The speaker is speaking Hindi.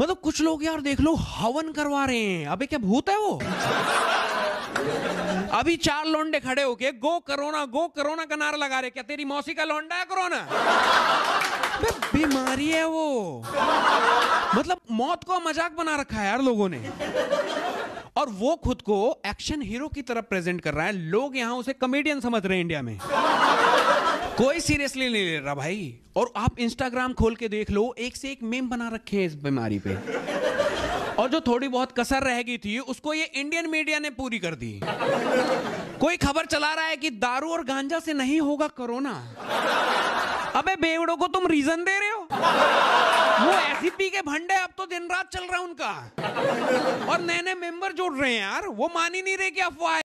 मतलब कुछ लोग यार देख लो हवन करवा रहे हैं अबे क्या भूत है वो अभी चार लोंडे खड़े होके गो करोना गो करोना का नारा लगा रहे क्या तेरी मौसी का लोंडा है कोरोना बीमारी है वो मतलब मौत को मजाक बना रखा है यार लोगों ने और वो खुद को एक्शन हीरो की तरफ प्रेजेंट कर रहा है लोग यहां उसे कॉमेडियन समझ रहे हैं इंडिया में कोई सीरियसली नहीं ले रहा भाई और आप इंस्टाग्राम खोल के देख लो एक से एक मेम बना रखे हैं इस बीमारी पे और जो थोड़ी बहुत कसर रह गई थी उसको ये इंडियन मीडिया ने पूरी कर दी कोई खबर चला रहा है कि दारू और गांजा से नहीं होगा कोरोना अबे बेवड़ों को तुम रीजन दे रहे हो वो एसीपी e के भंडे अब तो दिन रात चल रहा है उनका और नए नए मेंबर जोड़ रहे हैं यार वो मान ही नहीं रहे कि अफवाह